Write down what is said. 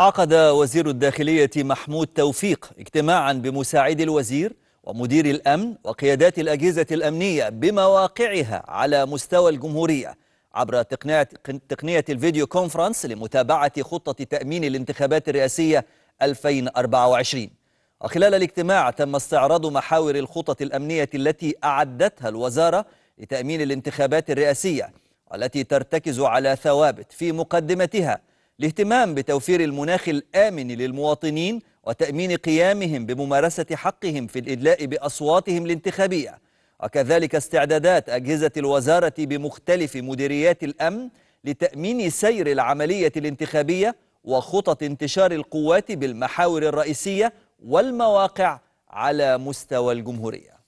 عقد وزير الداخلية محمود توفيق اجتماعا بمساعد الوزير ومدير الأمن وقيادات الأجهزة الأمنية بمواقعها على مستوى الجمهورية عبر تقنية الفيديو كونفرنس لمتابعة خطة تأمين الانتخابات الرئاسية 2024 وخلال الاجتماع تم استعراض محاور الخطط الأمنية التي أعدتها الوزارة لتأمين الانتخابات الرئاسية والتي ترتكز على ثوابت في مقدمتها الاهتمام بتوفير المناخ الآمن للمواطنين وتأمين قيامهم بممارسة حقهم في الإدلاء بأصواتهم الانتخابية وكذلك استعدادات أجهزة الوزارة بمختلف مديريات الأمن لتأمين سير العملية الانتخابية وخطط انتشار القوات بالمحاور الرئيسية والمواقع على مستوى الجمهورية